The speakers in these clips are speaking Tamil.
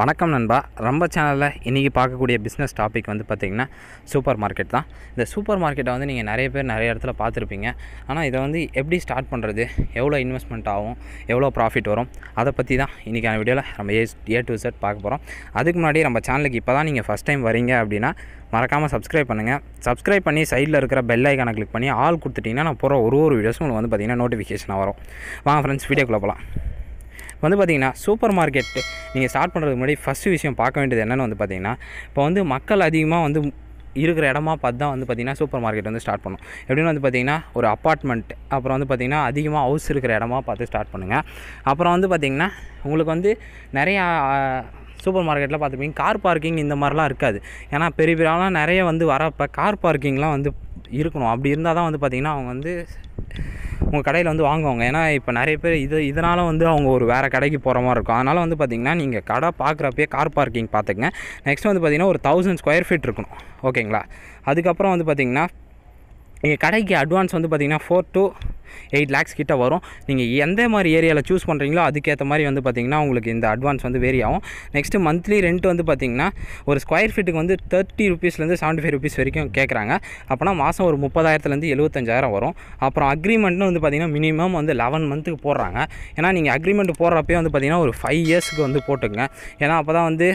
வணக்கம் நண்பா ரொம்ப சேனலில் இன்றைக்கி பார்க்கக்கூடிய பிஸ்னஸ் டாபிக் வந்து பார்த்திங்கன்னா சூப்பர் மார்க்கெட் தான் இந்த சூப்பர் மார்க்கெட்டை வந்து நீங்கள் நிறைய பேர் நிறைய இடத்துல பார்த்துருப்பீங்க ஆனால் இதை வந்து எப்படி ஸ்டார்ட் பண்ணுறது எவ்வளோ இன்வெஸ்ட்மெண்ட் ஆகும் எவ்வளோ ப்ராஃபிட் வரும் அதை பற்றி தான் இன்றைக்கான வீடியோவில் நம்ம ஏ ஏ டு செட் பார்க்க போகிறோம் அதுக்கு முன்னாடி நம்ம சேனலுக்கு இப்போ தான் நீங்கள் ஃபஸ்ட் டைம் வரீங்க அப்படின்னா மறக்காமல் சப்ஸ்கிரைப் பண்ணுங்கள் சப்ஸ்கிரைப் பண்ணி சைடில் இருக்கிற பெல் ஐக்கானை கிளிக் பண்ணி ஆல் கொடுத்துட்டிங்கன்னா நான் போகிற ஒரு ஒரு வீடியோஸும் உங்களுக்கு வந்து பார்த்திங்கன்னா நோட்டிஃபிகேஷனாக வரும் வாங்க ஃப்ரெண்ட்ஸ் வீடியோக்குள்ளே போகலாம் வந்து பார்த்திங்கன்னா சூப்பர் மார்க்கெட் நீங்கள் ஸ்டார்ட் பண்ணுறதுக்கு முன்னாடி ஃபஸ்ட்டு விஷயம் பார்க்க வேண்டியது என்னென்னு வந்து பார்த்திங்கன்னா இப்போ வந்து மக்கள் அதிகமாக வந்து இருக்கிற இடமா பார்த்து தான் வந்து பார்த்திங்கன்னா சூப்பர் மார்க்கெட் வந்து ஸ்டார்ட் பண்ணும் எப்படின்னு வந்து பார்த்திங்கன்னா ஒரு அப்பார்ட்மெண்ட் அப்புறம் வந்து பார்த்திங்கன்னா அதிகமாக ஹவுஸ் இருக்கிற இடமா பார்த்து ஸ்டார்ட் பண்ணுங்கள் அப்புறம் வந்து பார்த்திங்கன்னா உங்களுக்கு வந்து நிறையா சூப்பர் மார்க்கெட்டில் பார்த்துருப்பீங்க கார் பார்க்கிங் இந்த மாதிரிலாம் இருக்காது ஏன்னா பெரிய பெரியாலாம் நிறைய வந்து வரப்போ கார் பார்க்கிங்லாம் வந்து இருக்கணும் அப்படி இருந்தால் தான் வந்து பார்த்திங்கன்னா அவங்க வந்து உங்கள் கடையில் வந்து வாங்குவாங்க ஏன்னா இப்போ நிறைய பேர் இது இதனால் வந்து அவங்க ஒரு வேறு கடைக்கு போகிற மாதிரி இருக்கும் அதனால் வந்து பார்த்திங்கன்னா நீங்கள் கடை பார்க்குறப்பே கார் பார்க்கிங் பார்த்துக்கங்க நெக்ஸ்ட் வந்து பார்த்திங்கன்னா ஒரு தௌசண்ட் ஸ்கொயர் ஃபீட் இருக்கணும் ஓகேங்களா அதுக்கப்புறம் வந்து பார்த்திங்கன்னா நீங்கள் கடைக்கு அட்வான்ஸ் வந்து பார்த்திங்கன்னா ஃபோர் டூ எயிட் லேக்ஸ் கிட்ட வரும் நீங்கள் எந்த மாதிரி ஏரியாவில் சூஸ் பண்ணுறீங்களோ அதுக்கேற்ற மாதிரி வந்து பார்த்திங்கன்னா உங்களுக்கு இந்த அட்வான்ஸ் வந்து வேரி ஆகும் நெக்ஸ்ட்டு மந்த்லி ரெண்ட் வந்து பார்த்திங்கன்னா ஒரு ஸ்கொயர் ஃபீட்டுக்கு வந்து தேர்ட்டி ருபீஸ்லேருந்து செவன்ட்டி ஃபைவ் ருபீஸ் வரைக்கும் கேட்குறாங்க அப்போனா மாதம் ஒரு முப்பதாயிரத்துலேருந்து எழுபத்தஞ்சாயிரம் வரும் அப்புறம் அக்ரிமெண்ட்னு வந்து பார்த்திங்கன்னா மினிமம் வந்து லெவன் மந்த்துக்கு போடுறாங்க ஏன்னா நீங்கள் அக்ரிமெண்ட் போடுறப்பே வந்து பார்த்திங்கன்னா ஒரு ஃபைவ் இயர்ஸ்க்கு வந்து போட்டுங்க ஏன்னா அப்போ தான் வந்து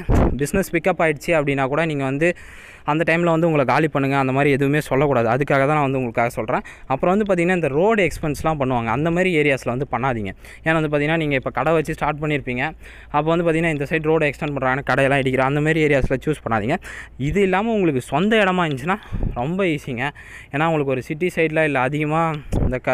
பிஸ்னஸ் பிக்கப் ஆகிடுச்சு அப்படின்னா கூட நீங்கள் வந்து அந்த டைமில் வந்து உங்களை காலி பண்ணுங்கள் அந்த மாதிரி எதுவுமே சொல்லக்கூடாது அதுக்காக தான் நான் வந்து உங்களுக்காக சொல்கிறேன் அப்புறம் வந்து பார்த்திங்கன்னா இந்த ரோடு எக்ஸ்பென்ஸ் அனௌன்ஸ்மெண்ட்ஸ்லாம் பண்ணுவாங்க அந்த மாதிரி ஏரியாஸில் வந்து பண்ணாதீங்க ஏன்னா வந்து பார்த்திங்கன்னா நீங்கள் இப்போ கடை வச்சு ஸ்டார்ட் பண்ணியிருப்பீங்க அப்போ வந்து பார்த்திங்கன்னா இந்த சைடு ரோடு எக்ஸ்டெண்ட் பண்ணுறாங்க கடையெல்லாம் இடிக்கிற அந்த மாதிரி ஏரியாஸில் சூஸ் பண்ணாதீங்க இது இல்லாமல் உங்களுக்கு சொந்த இடமா இருந்துச்சுன்னா ரொம்ப ஈஸிங்க ஏன்னா உங்களுக்கு ஒரு சிட்டி சைடில் இல்லை அதிகமாக இந்த க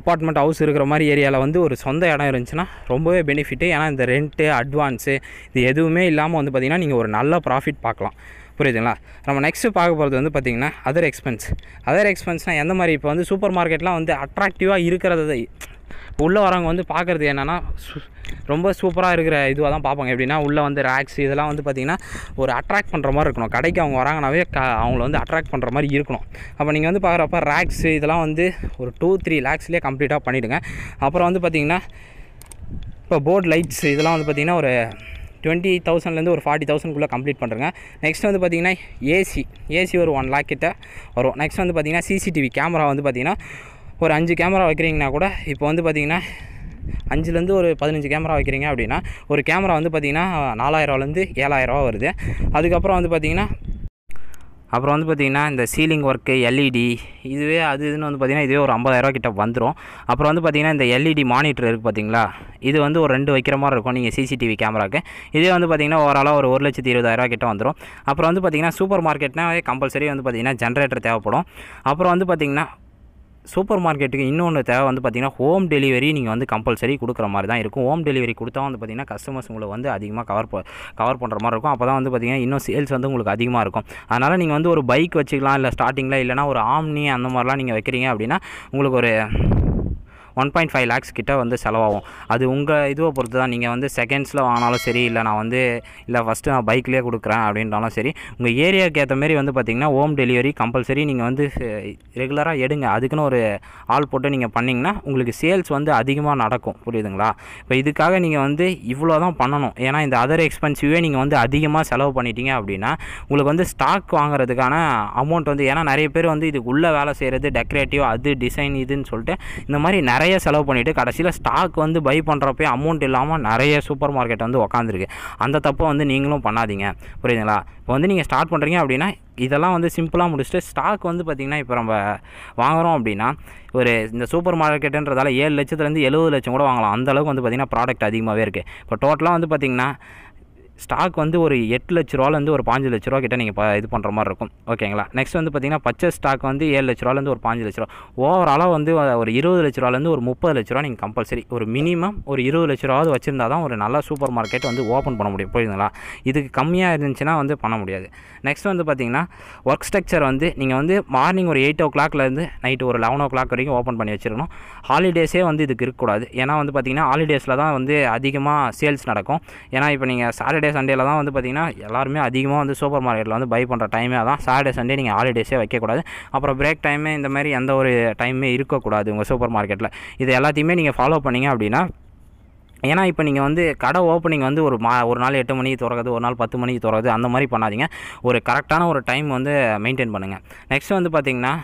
அப்பார்ட்மெண்ட் ஹவுஸ் இருக்கிற மாதிரி ஏரியாவில் வந்து ஒரு சொந்த இடம் இருந்துச்சுன்னா ரொம்பவே பெனிஃபிட்டு ஏன்னா இந்த ரெண்ட்டு அட்வான்ஸு இது எதுவுமே இல்லாமல் வந்து பார்த்திங்கன்னா நீங்கள் ஒரு நல்ல ப்ராஃபிட் பார்க்கலாம் புரியுதுங்களா நம்ம நெக்ஸ்ட்டு பார்க்க போகிறது வந்து பார்த்திங்கன்னா அதர் எக்ஸ்பென்ஸ் அதர் எக்ஸ்பென்ஸ்னால் எந்த மாதிரி இப்போ வந்து சூப்பர் மார்க்கெட்லாம் வந்து அட்ராக்டிவாக இருக்கிறது உள்ளே வரவங்க வந்து பார்க்குறது என்னென்னா ரொம்ப சூப்பராக இருக்கிற இதுவாக தான் பார்ப்பாங்க எப்படின்னா உள்ளே வந்து ரேக்ஸ் இதெல்லாம் வந்து பார்த்திங்கன்னா ஒரு அட்ராக்ட் பண்ணுற மாதிரி இருக்கணும் கடைக்கு அவங்க வராங்கனாவே க அவங்கள வந்து அட்ராக்ட் பண்ணுற மாதிரி இருக்கணும் அப்போ நீங்கள் வந்து பார்க்குறப்ப ரேக்ஸ் இதெல்லாம் வந்து ஒரு டூ த்ரீ லேக்ஸ்லேயே கம்ப்ளீட்டாக பண்ணிவிடுங்க அப்புறம் வந்து பார்த்திங்கன்னா இப்போ போர்ட் லைட்ஸ் இதெல்லாம் வந்து பார்த்திங்கன்னா ஒரு டுவெண்ட்டி தௌசண்ட்லேருந்து ஒரு ஃபார்ட்டி தௌசண்ட்குள்ளே கம்ப்ளீட் பண்ணுறேங்க நெக்ஸ்ட் வந்து பார்த்திங்கன்னா ஏசி ஏசி ஒரு ஒன் லேக் கிட்ட வரும் நெக்ஸ்ட் வந்து பார்த்திங்கன்னா சிசிடிவி கேமரா வந்து பார்த்திங்கன்னா ஒரு அஞ்சு கேமரா வைக்கிறீங்கன்னா கூட இப்போ வந்து பார்த்திங்கன்னா அஞ்சுலேருந்து ஒரு பதினஞ்சு கேமரா வைக்கிறீங்க அப்படின்னா ஒரு கேமரா வந்து பார்த்திங்கன்னா நாலாயிரரூவாலேருந்து ஏழாயிரரூவா வருது அதுக்கப்புறம் வந்து பார்த்திங்கன்னா அப்புறம் வந்து பார்த்திங்கன்னா இந்த சீலிங் ஒர்க்கு எல்இடி e இதுவே அது இதுன்னு வந்து பார்த்திங்கன்னா இதுவே ஒரு ஐம்பதாயிரரூவா கிட்ட வந்துடும் அப்புறம் வந்து பார்த்திங்கன்னா இந்த எல்இடி மானிட்டர் e இருக்குது பார்த்திங்களா இது வந்து ஒரு ரெண்டு வைக்கிற மாதிரி இருக்கும் நீங்கள் சிசிடிவி கேமராக்கு இதே வந்து பார்த்திங்கன்னா ஓவராலாக ஒரு ஒரு லட்சத்து இருபதாயிரரூவா கிட்ட வந்துடும் அப்புறம் வந்து பார்த்திங்கன்னா சூப்பர் மார்க்கெட்னாவே கம்பல்சரி வந்து பார்த்திங்கன்னா ஜென்ரேட்டர் தேவைப்படும் அப்புறம் வந்து பார்த்திங்கன்னா சூப்பர் மார்க்கெட்டுக்கு இன்னொன்று தேவை வந்து பார்த்திங்கன்னா ஹோம் டெலிவரி நீங்கள் வந்து கம்பல்சரி கொடுக்குற மாதிரி தான் இருக்கும் ஹோம் டெலிவரி கொடுத்தா வந்து பார்த்திங்கன்னா கஸ்டமர்ஸ் உங்களை வந்து அதிகமாக கவர் கவர் பண்ணுற மாதிரி இருக்கும் அப்போ தான் வந்து பார்த்திங்கன்னா இன்னும் சேல்ஸ் வந்து உங்களுக்கு அதிகமாக இருக்கும் அதனால் நீங்கள் வந்து ஒரு பைக் வச்சுக்கலாம் இல்லை ஸ்டார்டிங்கில் இல்லைனா ஒரு ஆம்னி அந்த மாதிரிலாம் நீங்கள் வைக்கிறீங்க அப்படின்னா உங்களுக்கு ஒரு ஒன் பாயிண்ட் ஃபைவ் லேக்ஸ் கிட்டே வந்து செலவாகும் அது உங்கள் இதுவை பொறுத்து தான் நீங்கள் வந்து செகண்ட்ஸில் வாங்கினாலும் சரி இல்லை நான் வந்து இல்லை ஃபஸ்ட்டு நான் பைக்லேயே கொடுக்குறேன் அப்படின்றாலும் சரி உங்கள் ஏரியாவுக்கு ஏற்ற மாரி வந்து பார்த்திங்கன்னா ஹோம் டெலிவரி கம்பல்சரி நீங்கள் வந்து ரெகுலராக எடுங்க அதுக்குன்னு ஒரு ஆள் போட்டு நீங்கள் பண்ணிங்கன்னா உங்களுக்கு சேல்ஸ் வந்து அதிகமாக நடக்கும் புரியுதுங்களா இப்போ இதுக்காக நீங்கள் வந்து இவ்வளோ தான் பண்ணணும் ஏன்னா இந்த அதர் எக்ஸ்பென்சிவே நீங்கள் வந்து அதிகமாக செலவு பண்ணிட்டீங்க அப்படின்னா உங்களுக்கு வந்து ஸ்டாக் வாங்குறதுக்கான அமௌண்ட் வந்து ஏன்னா நிறைய பேர் வந்து இதுக்குள்ளே வேலை செய்கிறது டெக்கரேட்டிவ் அது டிசைன் இதுன்னு சொல்லிட்டு இந்த மாதிரி நிறைய நிறைய செலவு பண்ணிவிட்டு கடைசியில் ஸ்டாக் வந்து பை பண்ணுறப்பே அமௌண்ட் இல்லாமல் நிறைய சூப்பர் மார்க்கெட் வந்து உக்காந்துருக்கு அந்த தப்பை வந்து நீங்களும் பண்ணாதீங்க புரியுதுங்களா இப்போ வந்து நீங்கள் ஸ்டார்ட் பண்ணுறீங்க அப்படின்னா இதெல்லாம் வந்து சிம்பிளாக முடிச்சுட்டு ஸ்டாக் வந்து பார்த்திங்கன்னா இப்போ நம்ம வாங்குகிறோம் அப்படின்னா ஒரு இந்த சூப்பர் மார்க்கெட்டுன்றதால ஏழு லட்சத்துலேருந்து எழுபது லட்சம் கூட வாங்கலாம் அந்தளவுக்கு வந்து பார்த்திங்கன்னா ப்ராடக்ட் அதிகமாகவே இருக்குது இப்போ டோட்டலாக வந்து பார்த்திங்கன்னா ஸ்டாக் வந்து ஒரு எட்டு லட்ச ரூபாலேருந்து ஒரு பாஞ்சு லட்ச ரூபா கிட்ட நீங்கள் இது பண்ணுற மாதிரி இருக்கும் ஓகேங்களா நெக்ஸ்ட் வந்து பார்த்திங்கன்னா பச்சை ஸ்டாக் வந்து ஏழு லட்ச ரூபாலேருந்து ஒரு பாஞ்சு லட்ச ரூபா ஓவராலாக வந்து ஒரு இருபது லட்ச ரூபாலேருந்து ஒரு முப்பது லட்ச ரூபா நீங்கள் கம்பல்சரி ஒரு மினிமம் ஒரு இருபது லட்ச ரூபாவது வச்சிருந்தா தான் ஒரு நல்ல சூப்பர் மார்க்கெட் வந்து ஓப்பன் பண்ண முடியும் புரியுதுங்களா இதுக்கு கம்மியாக இருந்துச்சுன்னா வந்து பண்ண முடியாது நெக்ஸ்ட் வந்து பார்த்திங்கன்னா ஒர்க் ஸ்ட்ரக்சர் வந்து நீங்கள் வந்து மார்னிங் ஒரு எயிட் ஓ கிளாக்லேருந்து நைட்டு ஒரு லெவன் ஓ கிளாக் வரைக்கும் ஓப்பன் பண்ணி வச்சிருக்கணும் ஹாலிடேஸே வந்து இதுக்கு இருக்கக்கூடாது ஏன்னா வந்து பார்த்திங்கன்னா ஹாலிடேஸில் தான் வந்து அதிகமாக சேல்ஸ் நடக்கும் ஏன்னா இப்போ நீங்கள் சாட்டர்டே சாட்டர்டே சண்டேல தான் வந்து பார்த்திங்கன்னா எல்லாருமே அதிகமாக வந்து சூப்பர் மார்க்கெட்டில் வந்து பை பண்ணுற டைமே தான் சாட்டர்டே சண்டே நீங்கள் ஹாலிடேஸே வைக்கக்கூடாது அப்புறம் பிரேக் டைமே இந்த மாதிரி எந்த ஒரு டைமே இருக்கக்கூடாது உங்கள் சூப்பர் மார்க்கெட்டில் இது எல்லாத்தையுமே நீங்கள் ஃபாலோ பண்ணிங்க அப்படின்னா ஏன்னா இப்போ நீங்கள் வந்து கடை ஓப்பனிங் வந்து ஒரு மா ஒரு நாள் எட்டு மணிக்கு திறக்குது ஒரு நாள் பத்து மணிக்கு திறக்குது அந்த மாதிரி பண்ணாதீங்க ஒரு கரெக்டான ஒரு டைம் வந்து மெயின்டைன் பண்ணுங்கள் நெக்ஸ்ட் வந்து பார்த்திங்கன்னா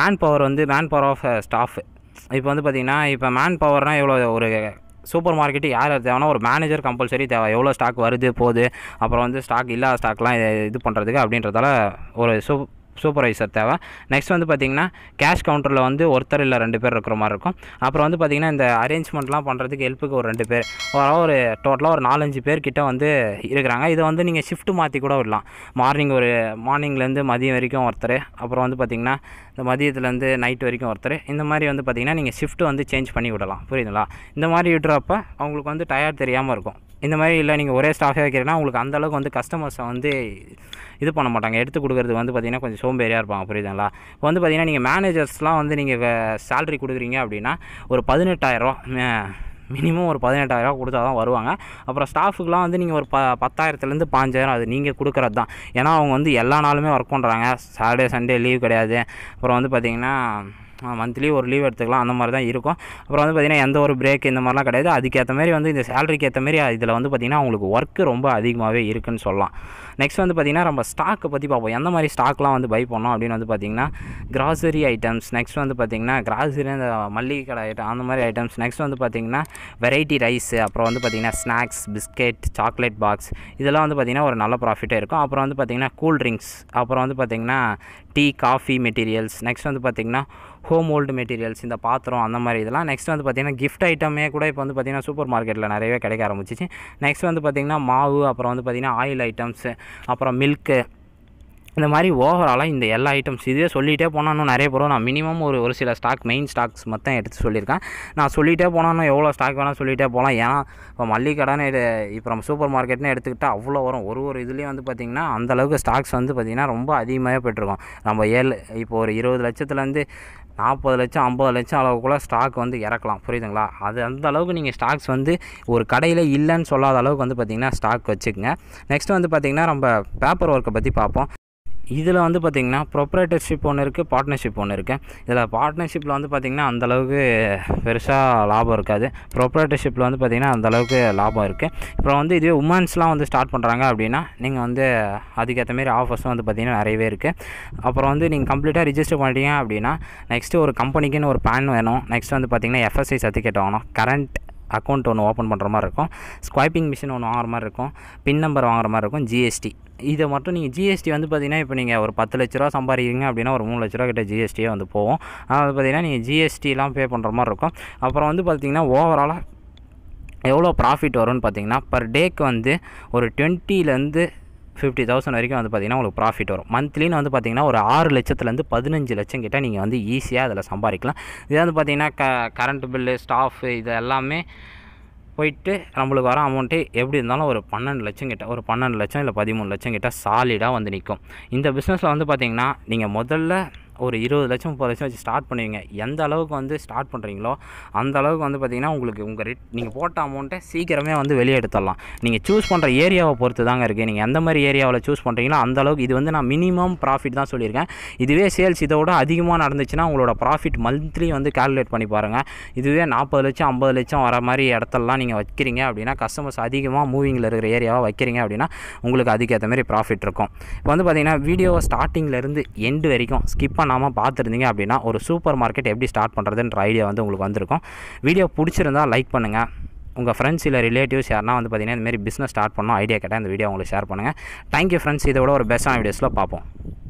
மேன் பவர் வந்து மேன் பவர் ஆஃப் ஸ்டாஃப் இப்போ வந்து பார்த்திங்கன்னா இப்போ மேன் பவர்னால் எவ்வளோ ஒரு சூப்பர் மார்க்கெட்டு யார் யார் தேவைன்னா ஒரு மேனேஜர் கம்பல்சரி தேவை எவ்வளோ ஸ்டாக் வருது போகுது அப்புறம் வந்து ஸ்டாக் இல்லாத ஸ்டாக்லாம் இது பண்ணுறதுக்கு அப்படின்றதால ஒரு சூப் சூப்பர்வைசர் தேவை நெக்ஸ்ட் வந்து பார்த்திங்கன்னா கேஷ் கவுண்டரில் வந்து ஒருத்தர் இல்லை ரெண்டு பேர் இருக்கிற மாதிரி இருக்கும் அப்புறம் வந்து பார்த்திங்கன்னா இந்த அரேஞ்ச்மெண்ட்லாம் பண்ணுறதுக்கு ஹெல்ப்புக்கு ஒரு ரெண்டு பேர் ஒரு டோட்டலாக ஒரு நாலஞ்சு பேர் கிட்டே வந்து இருக்கிறாங்க இதை வந்து நீங்கள் ஷிஃப்ட் மாற்றி கூட விடலாம் மார்னிங் ஒரு மார்னிங்லேருந்து மதியம் வரைக்கும் ஒருத்தர் அப்புறம் வந்து பார்த்திங்கன்னா இந்த மதியத்துலேருந்து நைட் வரைக்கும் ஒருத்தர் இந்த மாதிரி வந்து பார்த்திங்கன்னா நீங்கள் ஷிஃப்ட்டு வந்து சேஞ்ச் பண்ணி விடலாம் புரியுதுங்களா இந்த மாதிரி விடுறப்ப அவங்களுக்கு வந்து டயர்ட் தெரியாமல் இருக்கும் இந்த மாதிரி இல்லை நீங்கள் ஒரே ஸ்டாஃபே வைக்கிறீங்கன்னா உங்களுக்கு அந்தளவுக்கு வந்து கஸ்டமர்ஸை வந்து இது பண்ண மாட்டாங்க எடுத்து கொடுக்குறது வந்து பார்த்திங்கன்னா கொஞ்சம் சோம்பேறியாக இருப்பாங்க புரியுதுங்களா இப்போ வந்து பார்த்திங்கன்னா நீங்கள் மேனேஜர்ஸ்லாம் வந்து நீங்கள் சேலரி கொடுக்குறீங்க அப்படின்னா ஒரு பதினெட்டாயிரரூவா மினிமம் ஒரு பதினெட்டாயிரரூவா கொடுத்தா தான் வருவாங்க அப்புறம் ஸ்டாஃபுக்கெலாம் வந்து நீங்கள் ஒரு ப பத்தாயிரத்துலேருந்து பாஞ்சாயிரம் அது நீங்கள் கொடுக்குறது தான் ஏன்னா அவங்க வந்து எல்லா நாளுமே ஒர்க் பண்ணுறாங்க சாட்டர்டே சண்டே லீவ் கிடையாது அப்புறம் வந்து பார்த்திங்கன்னா மந்த்லி ஒரு லீவ் எடுத்துக்கலாம் அந்த மாதிரி தான் இருக்கும் அப்புறம் வந்து பார்த்திங்கன்னா எந்த ஒரு பிரேக் இந்த மாதிரிலாம் கிடையாது அதுக்கேற்ற மாதிரி வந்து இந்த சேலரிக்கு ஏற்ற மாதிரி இதில் வந்து பார்த்திங்கன்னா உங்களுக்கு ஒர்க்கு ரொம்ப அதிகமாகவே இருக்குன்னு சொல்லலாம் நெக்ஸ்ட் வந்து பார்த்திங்கன்னா நம்ம ஸ்டாக்கை பற்றி பார்ப்போம் எந்த மாதிரி ஸ்டாக்லாம் வந்து பை பண்ணோம் அப்படின்னு வந்து பார்த்திங்கன்னா கிராசரி ஐட்டம்ஸ் நெக்ஸ்ட் வந்து பார்த்திங்கன்னா கிராசரி இந்த மல்லிகை கடை ஐட்டம் அந்த மாதிரி ஐட்டம்ஸ் நெக்ஸ்ட் வந்து பார்த்திங்கன்னா வெரைட்டி ரைஸ் அப்புறம் வந்து பார்த்திங்கன்னா ஸ்நாக்ஸ் பிஸ்கெட் சாக்லேட் பாக்ஸ் இதெல்லாம் வந்து பார்த்திங்கன்னா ஒரு நல்ல ப்ராஃபிட்டாக இருக்கும் அப்புறம் வந்து பார்த்திங்கன்னா கூல் ட்ரிங்க்ஸ் அப்புறம் வந்து பார்த்திங்கன்னா டீ காஃபி மெட்டீரியல்ஸ் நெக்ஸ்ட் வந்து பார்த்திங்கன்னா ஹோம் ஓல்டு மெட்டீரியல்ஸ் இந்த பாத்திரம் அந்த மாதிரி இதெல்லாம் நெக்ஸ்ட் வந்து பார்த்திங்கன்னா கிஃப்ட் ஐட்டமே கூட இப்போ வந்து பார்த்திங்கன்னா சூப்பர் மார்க்கெட்டில் நிறையவே கிடைக்க ஆரம்பிச்சிச்சு நெக்ஸ்ட் வந்து பார்த்திங்கன்னா மாவு அப்புறம் வந்து பார்த்திங்கன்னா ஆயில் ஐட்டம்ஸு அப்புறம் மில்க்கு இந்த மாதிரி ஓவராலாக இந்த எல்லா ஐட்டம்ஸ் இதே சொல்லிகிட்டே போனாலும் நிறைய பொருள் நான் மினிமம் ஒரு ஒரு சில ஸ்டாக் மெயின் ஸ்டாக்ஸ் மொத்தம் எடுத்து சொல்லியிருக்கேன் நான் சொல்லிகிட்டே போனாலும் எவ்வளோ ஸ்டாக் வேணால் சொல்லிகிட்டே போகலாம் ஏன்னா இப்போ மல்லிகை கடைன்னு இப்போ நம்ம சூப்பர் மார்க்கெட்னு எடுத்துக்கிட்டால் அவ்வளோ வரும் ஒரு ஒரு இதுலேயும் வந்து பார்த்திங்கன்னா அந்தளவுக்கு ஸ்டாக்ஸ் வந்து பார்த்திங்கன்னா ரொம்ப அதிகமாகவே போயிட்டுருக்கோம் நம்ம ஏழு இப்போ ஒரு இருபது லட்சத்துலேருந்து நாற்பது லட்சம் ஐம்பது லட்சம் அளவுக்குள்ள ஸ்டாக் வந்து இறக்கலாம் புரியுதுங்களா அது அந்த அளவுக்கு நீங்கள் ஸ்டாக்ஸ் வந்து ஒரு கடையில் இல்லைன்னு சொல்லாத அளவுக்கு வந்து பார்த்திங்கன்னா ஸ்டாக் வச்சுக்கோங்க நெக்ஸ்ட் வந்து பார்த்திங்கன்னா நம்ம பேப்பர் ஒர்க்கை பற்றி பார்ப்போம் இதில் வந்து பார்த்திங்கன்னா ப்ரொப்ரேட்டர்ஷிப் ஒன்று இருக்குது பார்ட்னர்ஷிப் ஒன்று இருக்குது இதில் பார்ட்னர்ஷிப்பில் வந்து பார்த்திங்கன்னா அந்தளவுக்கு பெருசாக லாபம் இருக்காது ப்ரொப்ரேட்டர்ஷிப்பில் வந்து பார்த்திங்கன்னா அந்தளவுக்கு லாபம் இருக்குது இப்போ வந்து இதுவே உமன்ஸ்லாம் வந்து ஸ்டார்ட் பண்ணுறாங்க அப்படின்னா நீங்கள் வந்து அதுக்கேற்ற மாதிரி ஆஃபர்ஸும் வந்து பார்த்திங்கன்னா நிறையவே இருக்குது அப்புறம் வந்து நீங்கள் கம்ப்ளீட்டாக ரிஜிஸ்டர் பண்ணிட்டீங்க அப்படின்னா நெக்ஸ்ட்டு ஒரு கம்பெனிக்குன்னு ஒரு பேன் வேணும் நெக்ஸ்ட் வந்து பார்த்திங்கன்னா எஃப்எஸ்ஐ சர்டிஃபிகேட் வாங்கணும் கரண்ட் அக்கௌண்ட் ஒன்று ஓப்பன் பண்ணுற மாதிரி இருக்கும் ஸ்வைப்பிங் மிஷின் ஒன்று வாங்குற மாதிரி இருக்கும் பின் நம்பர் வாங்குற மாதிரி இருக்கும் ஜிஎஸ்டி இதை மட்டும் நீங்கள் ஜிஎஸ்டி வந்து பார்த்திங்கன்னா இப்போ நீங்கள் ஒரு பத்து லட்ச ரூபா சம்பாதிக்கிறீங்க அப்படின்னா ஒரு மூணு லட்ச ரூபா கிட்ட ஜிஎஸ்டியே வந்து போகும் அது பார்த்திங்கன்னா நீங்கள் ஜிஎஸ்டிலாம் பே பண்ணுற மாதிரி இருக்கும் அப்புறம் வந்து பார்த்திங்கன்னா ஓவராலாக எவ்வளோ ப்ராஃபிட் வரும்னு பார்த்தீங்கன்னா பர் டேக்கு வந்து ஒரு டுவெண்ட்டிலேருந்து ஃபிஃப்டி தௌசண்ட் வரைக்கும் வந்து பார்த்திங்கன்னா உங்களுக்கு ப்ராஃபிட் வரும் மந்த்லின்னு வந்து பார்த்திங்கன்னா ஒரு ஆறு லட்சத்துலேருந்து பதினஞ்சு லட்சம் கிட்ட நீங்கள் வந்து ஈஸியாக அதில் சம்பாதிக்கலாம் இதே வந்து பார்த்திங்கன்னா க கரண்ட் பில்லு ஸ்டாஃப் இது எல்லாமே போயிட்டு நம்மளுக்கு வர அமௌண்ட்டு எப்படி இருந்தாலும் ஒரு பன்னெண்டு லட்சம் கிட்ட ஒரு பன்னெண்டு லட்சம் இல்லை பதிமூணு லட்சம் கிட்ட சாலிடாக வந்து நிற்கும் இந்த பிஸ்னஸில் வந்து பார்த்திங்கன்னா நீங்கள் முதல்ல ஒரு இருபது லட்சம் முப்பது லட்சம் வச்சு ஸ்டார்ட் பண்ணுவீங்க எந்த அளவுக்கு வந்து ஸ்டார்ட் பண்ணுறீங்களோ அந்த அளவுக்கு வந்து பார்த்திங்கன்னா உங்களுக்கு உங்கள் ரெட் நீங்கள் போட்ட அமௌண்ட்டை சீக்கிரமே வந்து வெளியே எடுத்துடலாம் நீங்கள் சூஸ் பண்ணுற ஏரியாவை பொறுத்து தாங்க இருக்குது நீங்கள் எந்த மாதிரி ஏரியாவில் சூஸ் பண்ணுறீங்களோ அந்த அளவுக்கு இது வந்து நான் மினிமம் ப்ராஃபிட் தான் சொல்லியிருக்கேன் இதுவே சேல்ஸ் இதை விட அதிகமாக நடந்துச்சுன்னா உங்களோட ப்ராஃபிட் மந்த்லி வந்து கேல்குலேட் பண்ணி பாருங்கள் இதுவே நாற்பது லட்சம் ஐம்பது லட்சம் வர மாதிரி இடத்தெல்லாம் நீங்கள் வைக்கிறீங்க அப்படின்னா கஸ்டமர்ஸ் அதிகமாக மூவிங்கில் இருக்கிற ஏரியாவாக வைக்கிறீங்க அப்படின்னா உங்களுக்கு அதுக்கேற்ற மாதிரி ப்ராஃபிட் இருக்கும் இப்போ வந்து பார்த்திங்கன்னா வீடியோவை ஸ்டார்டிங்கிலேருந்து எண்டு வரைக்கும் ஸ்கிப் பண்ணாமல் பார்த்துருந்தீங்க அப்படின்னா ஒரு சூப்பர் மார்க்கெட் எப்படி ஸ்டார்ட் பண்ணுறதுன்ற ஐடியா வந்து உங்களுக்கு வந்திருக்கும் வீடியோ பிடிச்சிருந்தால் லைக் பண்ணுங்கள் உங்கள் ஃப்ரெண்ட்ஸ் இல்லை ரிலேட்டிவ்ஸ் யாருனா வந்து பார்த்திங்கன்னா இந்தமாரி பிஸ்னஸ் ஸ்டார்ட் பண்ணோம் ஐடியா கேட்டால் இந்த வீடியோ உங்களுக்கு ஷேர் பண்ணுங்கள் தேங்க்யூ ஃப்ரெண்ட்ஸ் இதோட ஒரு பெஸ்ட்டான வீடியோஸில் பார்ப்போம்